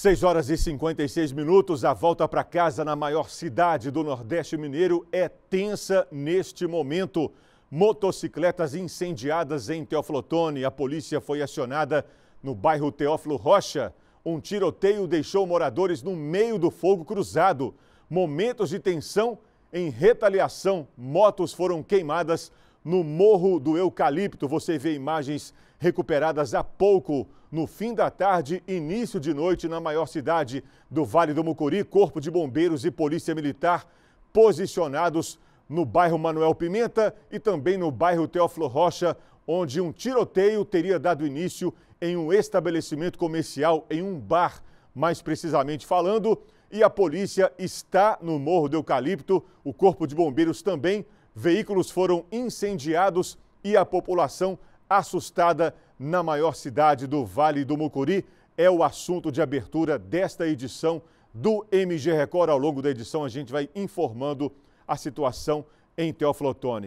6 horas e 56 minutos, a volta para casa na maior cidade do Nordeste Mineiro é tensa neste momento. Motocicletas incendiadas em Teoflotone. A polícia foi acionada no bairro Teófilo Rocha. Um tiroteio deixou moradores no meio do fogo cruzado. Momentos de tensão em retaliação, motos foram queimadas no Morro do Eucalipto. Você vê imagens recuperadas há pouco, no fim da tarde, início de noite, na maior cidade do Vale do Mucuri. Corpo de Bombeiros e Polícia Militar posicionados no bairro Manuel Pimenta e também no bairro Teófilo Rocha, onde um tiroteio teria dado início em um estabelecimento comercial, em um bar, mais precisamente falando. E a polícia está no Morro do Eucalipto, o Corpo de Bombeiros também veículos foram incendiados e a população assustada na maior cidade do Vale do Mucuri. É o assunto de abertura desta edição do MG Record. Ao longo da edição, a gente vai informando a situação em Teófilo Otoni.